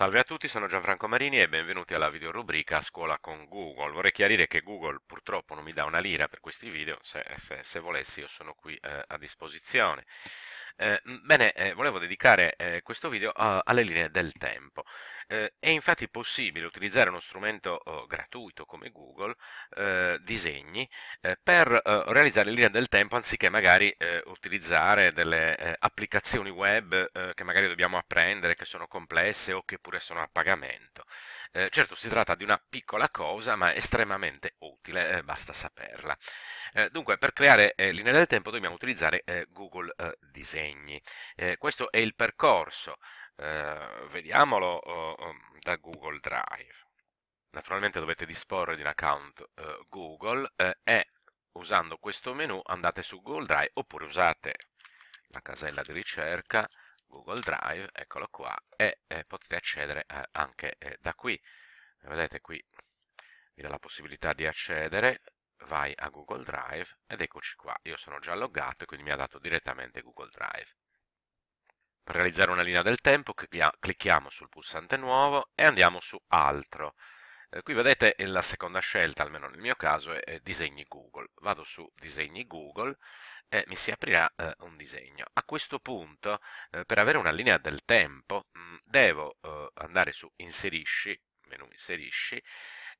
Salve a tutti, sono Gianfranco Marini e benvenuti alla videorubrica scuola con Google. Vorrei chiarire che Google purtroppo non mi dà una lira per questi video, se, se, se volessi io sono qui eh, a disposizione. Eh, bene, eh, volevo dedicare eh, questo video alle linee del tempo. Eh, è infatti possibile utilizzare uno strumento oh, gratuito come Google, eh, disegni, per realizzare le linee del tempo anziché magari utilizzare delle applicazioni web che magari dobbiamo apprendere, che sono complesse o che purtroppo oppure sono a pagamento. Eh, certo si tratta di una piccola cosa ma estremamente utile, eh, basta saperla. Eh, dunque per creare eh, linee del tempo dobbiamo utilizzare eh, Google eh, Disegni. questo è il percorso, vediamolo oh, da Google Drive. Naturalmente dovete disporre di un account Google e usando questo menu andate su Google Drive oppure usate la casella di ricerca Google Drive, eccolo qua, e eh, potete accedere eh, anche eh, da qui. Eh, vedete qui vi dà la possibilità di accedere, vai a Google Drive ed eccoci qua. Io sono già loggato e quindi mi ha dato direttamente Google Drive. Per realizzare una linea del tempo clicchiamo sul pulsante nuovo e andiamo su Altro. Eh, qui vedete eh, la seconda scelta, almeno nel mio caso, è, disegni Google. Vado su disegni Google e mi si aprirà eh, un disegno. A questo punto, eh, per avere una linea del tempo, mh, mm, devo eh, andare su inserisci, menu inserisci,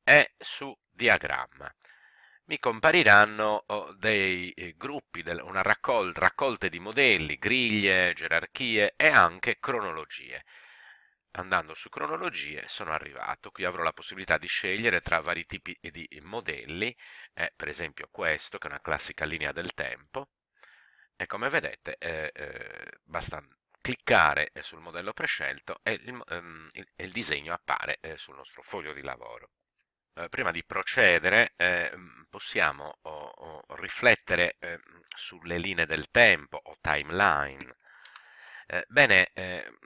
e su diagramma mi compariranno oh, dei gruppi, una raccolta di modelli, griglie, gerarchie e anche cronologie andando su cronologie sono arrivato qui avrò la possibilità di scegliere tra vari tipi di modelli eh, per esempio questo che è una classica linea del tempo e come vedete eh, eh, basta cliccare eh, sul modello prescelto e il, ehm, il, il disegno appare eh, sul nostro foglio di lavoro eh, prima di procedere ehm, possiamo oh, oh, riflettere ehm, sulle linee del tempo o timeline bene ehm,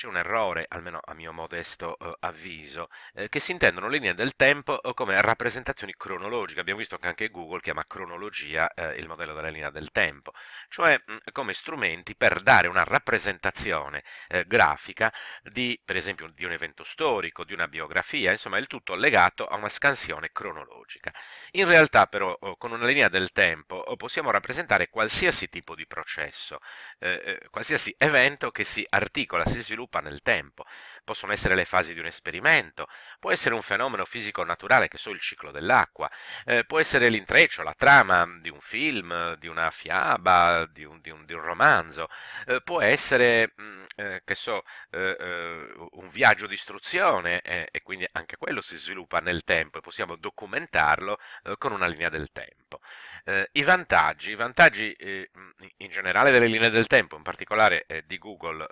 c'è un errore, almeno a mio modesto eh, avviso, eh, che si intendono linee del tempo eh, come rappresentazioni cronologiche. Abbiamo visto che anche Google chiama cronologia eh, il modello della linea del tempo, cioè mh, mm, come strumenti per dare una rappresentazione eh, grafica di, per esempio, di un evento storico, di una biografia, insomma il tutto legato a una scansione cronologica. In realtà però oh, con una linea del tempo oh, possiamo rappresentare qualsiasi tipo di processo, eh, qualsiasi evento che si articola, si sviluppa sviluppa nel tempo. Possono essere le fasi di un esperimento, può essere un fenomeno fisico naturale che so il ciclo dell'acqua, eh, può essere l'intreccio, la trama di un film, di una fiaba, di un, di un, di un romanzo, eh, può essere, mh, mm, eh, che so, eh, eh, un viaggio di istruzione e quindi anche quello si sviluppa nel tempo e possiamo documentarlo eh, con una linea del tempo. I vantaggi, i vantaggi in generale delle linee del tempo, in particolare di Google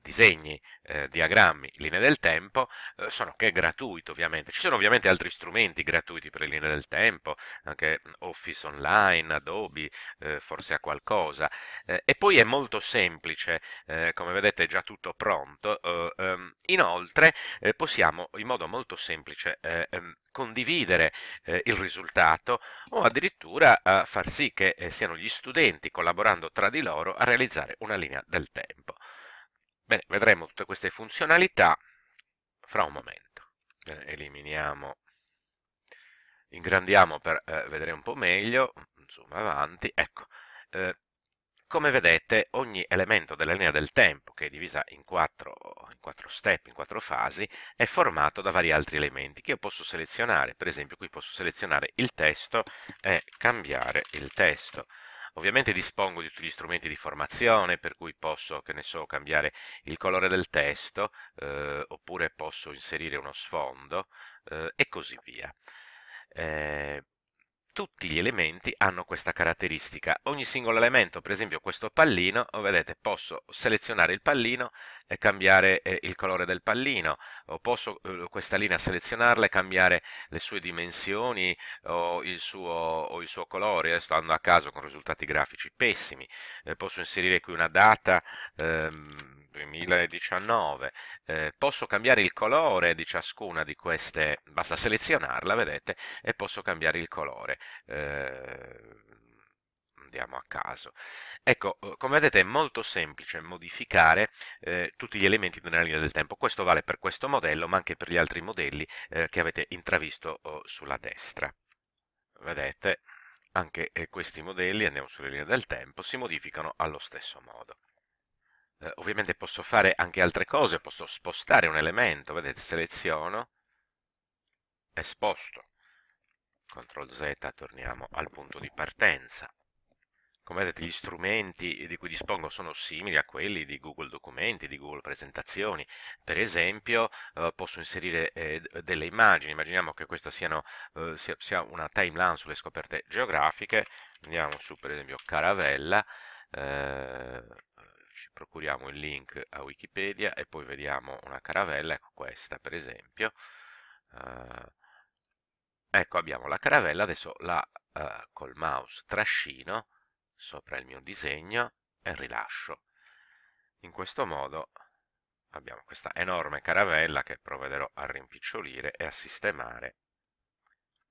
disegni, eh, diagrammi, linee del tempo, eh, sono che gratuito ovviamente. Ci sono ovviamente altri strumenti gratuiti per le linee del tempo, anche Office Online, Adobe, eh, forse ha qualcosa. Eh, e poi è molto semplice, eh, come vedete è già tutto pronto. Eh, ehm, inoltre possiamo in modo molto semplice ehm, condividere il risultato o addirittura far sì che siano gli studenti collaborando tra di loro a realizzare una linea del tempo. Bene, vedremo tutte queste funzionalità fra un momento. Bene, eliminiamo, ingrandiamo per eh, vedere un po' meglio, zoom avanti, ecco. Eh, come vedete ogni elemento della linea del tempo, che è divisa in quattro, in quattro, step, in quattro fasi, è formato da vari altri elementi che io posso selezionare. Per esempio qui posso selezionare il testo e cambiare il testo. Ovviamente dispongo di tutti gli strumenti di formazione, per cui posso, che ne so, cambiare il colore del testo, eh, oppure posso inserire uno sfondo, eh, e così via. Eh, tutti gli elementi hanno questa caratteristica. Ogni singolo elemento, per esempio questo pallino, oh, vedete, posso selezionare il pallino e cambiare eh, il colore del pallino, o posso eh, questa linea selezionarla e cambiare le sue dimensioni o il suo, o il suo colore. Adesso eh, sto andando a caso con risultati grafici pessimi. Eh, posso inserire qui una data. Ehm, 2019 eh, posso cambiare il colore di ciascuna di queste basta selezionarla vedete e posso cambiare il colore eh, andiamo a caso ecco eh, come vedete è molto semplice modificare eh, tutti gli elementi di una linea del tempo questo vale per questo modello ma anche per gli altri modelli eh, che avete intravisto oh, sulla destra vedete anche questi modelli andiamo sulla linea del tempo si modificano allo stesso modo eh, ovviamente posso fare anche altre cose, posso spostare un elemento, vedete, seleziono e sposto. CTRL Z, torniamo al punto di partenza. Come vedete gli strumenti di cui dispongo sono simili a quelli di Google Documenti, di Google Presentazioni. Per esempio eh, posso inserire eh, delle immagini, immaginiamo che questa siano, eh, sia, sia, una timeline sulle scoperte geografiche, andiamo su per esempio Caravella, eh, ci procuriamo il link a Wikipedia e poi vediamo una caravella, ecco questa per esempio. Uh, ecco abbiamo la caravella, adesso la uh, col mouse trascino sopra il mio disegno e rilascio. In questo modo abbiamo questa enorme caravella che provvederò a rimpicciolire e a sistemare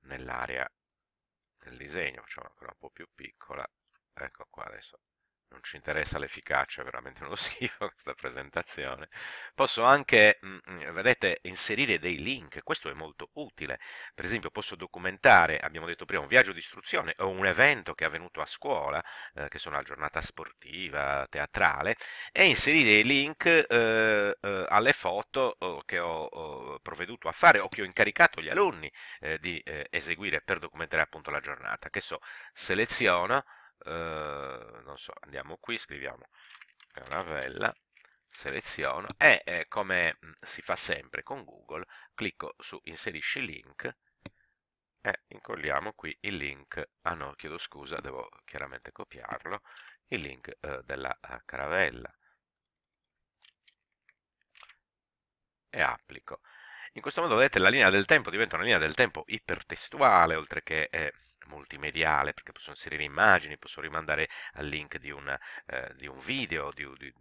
nell'area del disegno, facciamo ancora un po' più piccola, ecco qua adesso non ci interessa l'efficacia, è veramente uno schifo questa presentazione. Posso anche, mm, mm, vedete, inserire dei link, questo è molto utile. Per esempio posso documentare, abbiamo detto prima, un viaggio di istruzione o un evento che è avvenuto a scuola, eh, che sono la giornata sportiva, teatrale, e inserire i link eh, eh, alle foto eh, che ho, provveduto a fare o che ho incaricato gli alunni eh, di eh, eseguire per documentare appunto la giornata. Che so, seleziono Ehm, non so, andiamo qui, scriviamo caravella, seleziono e eh, come mhmm, si fa sempre con Google, clicco su inserisci link e incolliamo qui il link, ah no, chiedo scusa, devo chiaramente copiarlo, il link eh, della eh, caravella e applico. In questo modo vedete la linea del tempo diventa una linea del tempo ipertestuale, oltre che eh, multimediale perché posso inserire immagini, posso rimandare al link di, una, eh, di un video, di, di,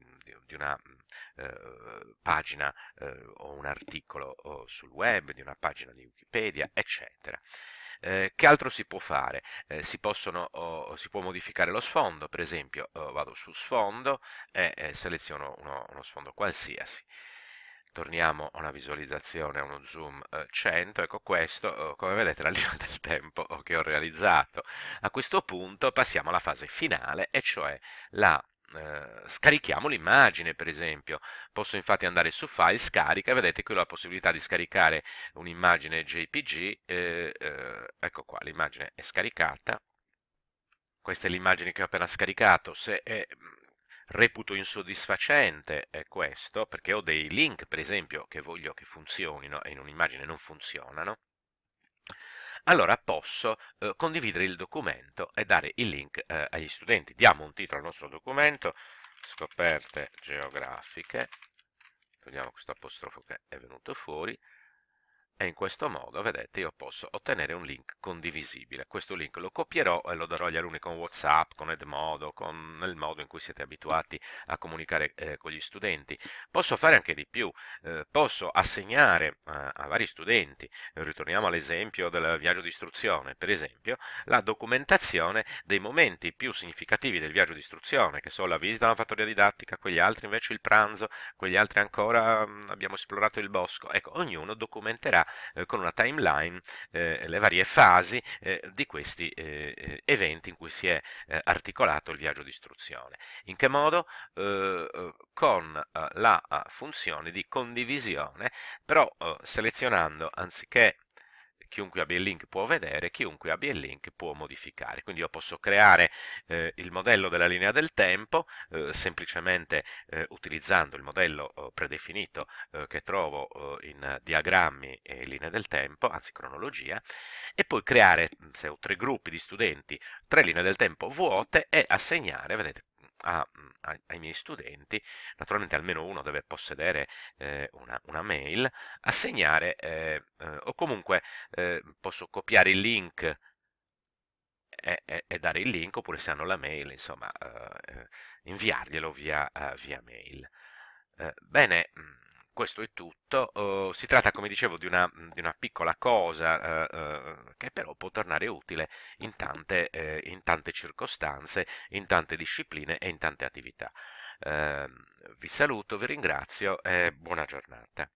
di una mm, eh, pagina eh, o un articolo o sul web, di una pagina di Wikipedia, eccetera. Eh, che altro si può fare? Eh, si, possono, oh, si, può modificare lo sfondo, per esempio oh, vado su sfondo e eh, seleziono uno, uno, sfondo qualsiasi torniamo a una visualizzazione, a uno zoom eh, 100, ecco questo, oh, come vedete, la linea del tempo oh, che ho realizzato. A questo punto passiamo alla fase finale, e cioè la eh, scarichiamo l'immagine per esempio posso infatti andare su file scarica e vedete qui ho la possibilità di scaricare un'immagine jpg eh, eh, ecco qua l'immagine è scaricata questa è l'immagine che ho appena scaricato se è reputo insoddisfacente è questo, perché ho dei link, per esempio, che voglio che funzionino e in un'immagine non funzionano, allora posso eh, condividere il documento e dare il link eh, agli studenti. Diamo un titolo al nostro documento, scoperte geografiche, togliamo questo apostrofo che è venuto fuori, e in questo modo vedete io posso ottenere un link condivisibile questo link lo copierò e lo darò agli alunni con whatsapp con edmodo con il modo in cui siete abituati a comunicare eh, con gli studenti posso fare anche di più eh, posso assegnare eh, a vari studenti ritorniamo all'esempio del viaggio di istruzione per esempio la documentazione dei momenti più significativi del viaggio di istruzione che sono la visita alla fattoria didattica quegli altri invece il pranzo quegli altri ancora mh, mm, abbiamo esplorato il bosco ecco ognuno documenterà eh, con una timeline, eh, le varie fasi eh, di questi eh, eventi in cui si è articolato il viaggio di istruzione. In che modo? con la funzione di condivisione, però selezionando anziché chiunque abbia il link può vedere, chiunque abbia il link può modificare. Quindi io posso creare eh, il modello della linea del tempo eh, semplicemente eh, utilizzando il modello eh, predefinito eh, che trovo eh, in diagrammi e linee del tempo, anzi cronologia, e poi creare se ho tre gruppi di studenti, tre linee del tempo vuote e assegnare, vedete, a, mhmm, a, ai miei studenti, naturalmente almeno uno deve possedere eh, una, una, mail, assegnare eh, eh, o comunque eh, posso copiare il link e, e, e, dare il link oppure se hanno la mail, insomma, eh, eh, inviarglielo via, via mail. bene. Mhmm, questo è tutto. Uh, si tratta, come dicevo, di una, di una piccola cosa uh, uh, che però può tornare utile in tante, in tante, circostanze, in tante discipline e in tante attività. Ehm, vi saluto, vi ringrazio e buona giornata.